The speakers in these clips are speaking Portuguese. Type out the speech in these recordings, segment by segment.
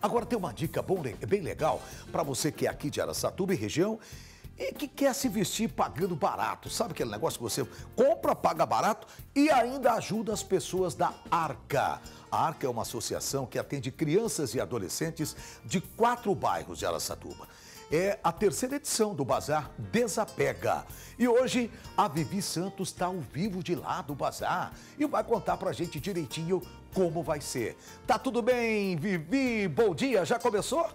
Agora tem uma dica bom, bem legal para você que é aqui de Aracatuba e região e que quer se vestir pagando barato. Sabe aquele negócio que você compra, paga barato e ainda ajuda as pessoas da Arca. A Arca é uma associação que atende crianças e adolescentes de quatro bairros de Aracatuba é a terceira edição do Bazar Desapega. E hoje a Vivi Santos está ao vivo de lá do Bazar e vai contar para a gente direitinho como vai ser. Tá tudo bem, Vivi? Bom dia, já começou?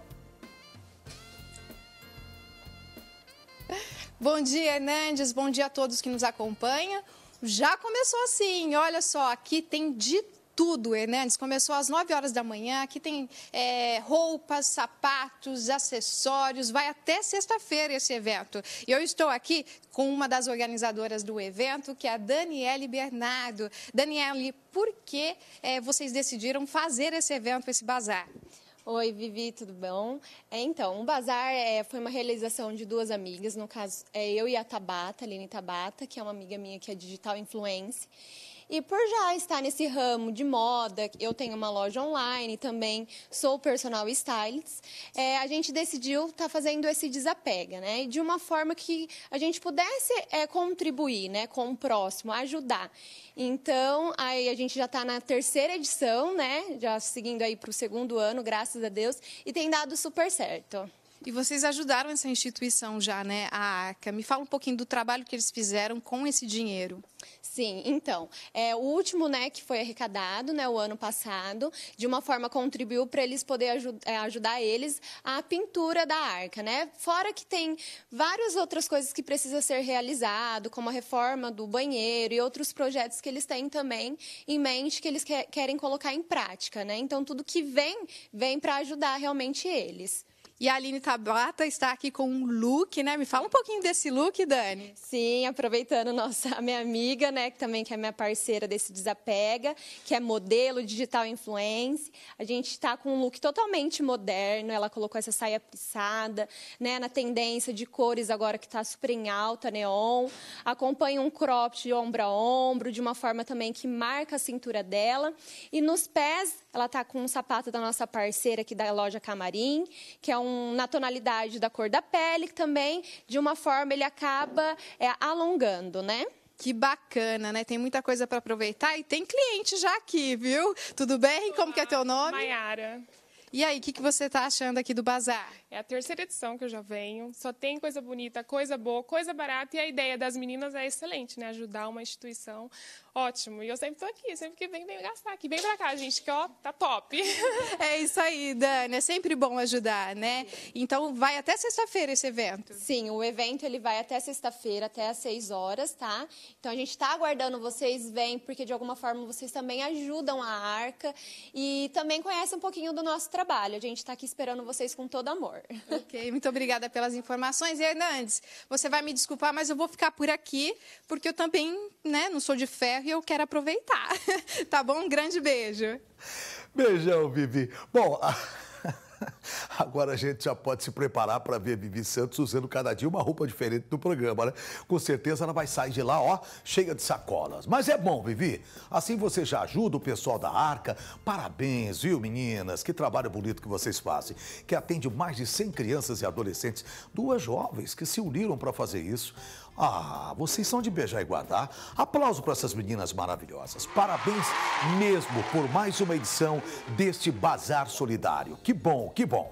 Bom dia, Hernandes. Bom dia a todos que nos acompanham. Já começou assim, olha só, aqui tem de tudo, Hernandes. Começou às 9 horas da manhã. Aqui tem é, roupas, sapatos, acessórios. Vai até sexta-feira esse evento. E eu estou aqui com uma das organizadoras do evento, que é a Daniele Bernardo. Daniele, por que é, vocês decidiram fazer esse evento, esse bazar? Oi, Vivi, tudo bom? É, então, o um bazar é, foi uma realização de duas amigas, no caso, é eu e a Tabata, a Lini Tabata, que é uma amiga minha que é digital influencer. E por já estar nesse ramo de moda, eu tenho uma loja online também, sou personal stylist, é, a gente decidiu estar tá fazendo esse desapega, né? De uma forma que a gente pudesse é, contribuir né, com o próximo, ajudar. Então, aí a gente já está na terceira edição, né? Já seguindo aí para o segundo ano, graças graças a Deus, e tem dado super certo. E vocês ajudaram essa instituição já, né, a ACA. Me fala um pouquinho do trabalho que eles fizeram com esse dinheiro. Sim, então, é, o último, né, que foi arrecadado, né, o ano passado, de uma forma contribuiu para eles poder é, ajudar eles a pintura da arca, né? Fora que tem várias outras coisas que precisa ser realizado, como a reforma do banheiro e outros projetos que eles têm também em mente que eles que querem colocar em prática, né? Então, tudo que vem, vem para ajudar realmente eles. E a Aline Tabata está aqui com um look, né? Me fala um pouquinho desse look, Dani. Sim, aproveitando nossa, a minha amiga, né, que também que é minha parceira desse Desapega, que é modelo digital influence. A gente está com um look totalmente moderno, ela colocou essa saia prissada, né, na tendência de cores agora que está super em alta, neon. Acompanha um crop de ombro a ombro, de uma forma também que marca a cintura dela. E nos pés, ela tá com um sapato da nossa parceira aqui da loja Camarim, que é um, na tonalidade da cor da pele, também, de uma forma, ele acaba é, alongando, né? Que bacana, né? Tem muita coisa para aproveitar e tem cliente já aqui, viu? Tudo bem? Como que é teu nome? Maiara. E aí, o que, que você está achando aqui do bazar? É a terceira edição que eu já venho. Só tem coisa bonita, coisa boa, coisa barata. E a ideia das meninas é excelente, né? Ajudar uma instituição. Ótimo. E eu sempre estou aqui, sempre que vem, vem gastar aqui. Vem para cá, gente, que ó, tá top. É isso aí, Dani. É sempre bom ajudar, né? Então, vai até sexta-feira esse evento. Sim, o evento ele vai até sexta-feira, até às seis horas, tá? Então, a gente está aguardando vocês, vem, porque de alguma forma vocês também ajudam a arca e também conhecem um pouquinho do nosso trabalho trabalho. A gente está aqui esperando vocês com todo amor. Ok, muito obrigada pelas informações. E Hernandes, você vai me desculpar, mas eu vou ficar por aqui, porque eu também né, não sou de ferro e eu quero aproveitar. tá bom? Um grande beijo. Beijão, Vivi. Bom. A... Agora a gente já pode se preparar para ver Vivi Santos usando cada dia uma roupa diferente do programa, né? Com certeza ela vai sair de lá, ó, cheia de sacolas. Mas é bom, Vivi. Assim você já ajuda o pessoal da Arca. Parabéns, viu, meninas? Que trabalho bonito que vocês fazem. Que atende mais de 100 crianças e adolescentes. Duas jovens que se uniram para fazer isso. Ah, vocês são de beijar e guardar. Aplauso para essas meninas maravilhosas. Parabéns mesmo por mais uma edição deste Bazar Solidário. Que bom que bom!